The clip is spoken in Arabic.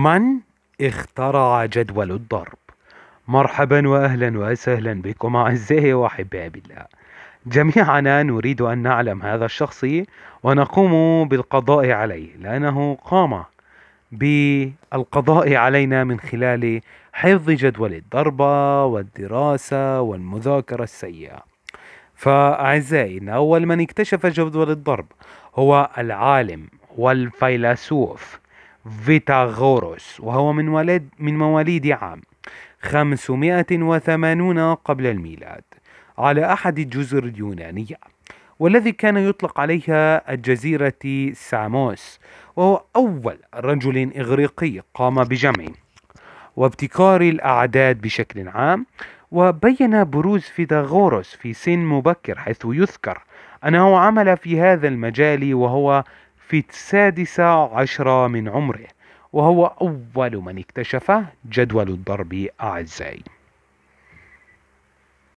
من اخترع جدول الضرب مرحبا واهلا وسهلا بكم اعزائي واحبابي الله جميعنا نريد ان نعلم هذا الشخص ونقوم بالقضاء عليه لانه قام بالقضاء علينا من خلال حفظ جدول الضربة والدراسة والمذاكرة السيئة فأعزائي إن أول من اكتشف جدول الضرب هو العالم والفيلسوف فيتاغوروس وهو من ولد من مواليد عام 580 قبل الميلاد على أحد الجزر اليونانية والذي كان يطلق عليها الجزيرة ساموس وهو أول رجل إغريقي قام بجمع وابتكار الأعداد بشكل عام وبين بروز فيتاغوروس في سن مبكر حيث يذكر أنه عمل في هذا المجال وهو في السادسة عشرة من عمره وهو أول من اكتشف جدول الضرب أعزائي